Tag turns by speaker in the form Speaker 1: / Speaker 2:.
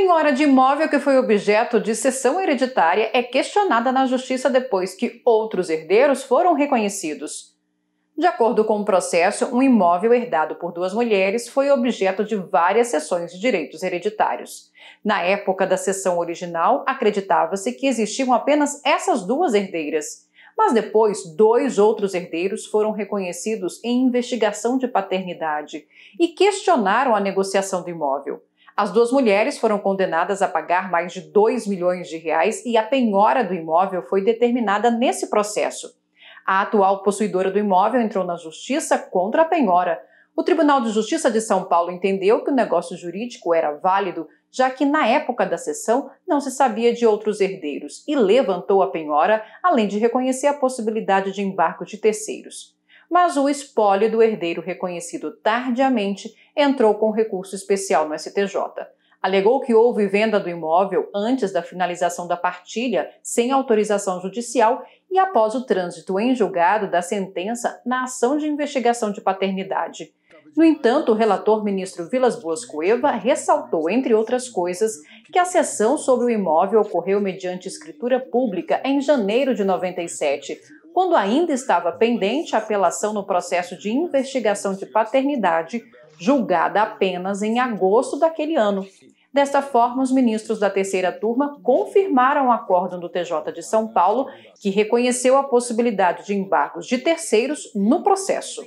Speaker 1: Penhora de imóvel que foi objeto de cessão hereditária é questionada na justiça depois que outros herdeiros foram reconhecidos. De acordo com o processo, um imóvel herdado por duas mulheres foi objeto de várias sessões de direitos hereditários. Na época da sessão original, acreditava-se que existiam apenas essas duas herdeiras. Mas depois, dois outros herdeiros foram reconhecidos em investigação de paternidade e questionaram a negociação do imóvel. As duas mulheres foram condenadas a pagar mais de 2 milhões de reais e a penhora do imóvel foi determinada nesse processo. A atual possuidora do imóvel entrou na justiça contra a penhora. O Tribunal de Justiça de São Paulo entendeu que o negócio jurídico era válido, já que na época da sessão não se sabia de outros herdeiros e levantou a penhora, além de reconhecer a possibilidade de embarque de terceiros mas o espólio do herdeiro reconhecido tardiamente entrou com recurso especial no STJ. Alegou que houve venda do imóvel antes da finalização da partilha, sem autorização judicial e após o trânsito em julgado da sentença na ação de investigação de paternidade. No entanto, o relator ministro Vilas Boas Cueva ressaltou, entre outras coisas, que a sessão sobre o imóvel ocorreu mediante escritura pública em janeiro de 97, quando ainda estava pendente a apelação no processo de investigação de paternidade, julgada apenas em agosto daquele ano. Desta forma, os ministros da terceira turma confirmaram o acordo do TJ de São Paulo, que reconheceu a possibilidade de embargos de terceiros no processo.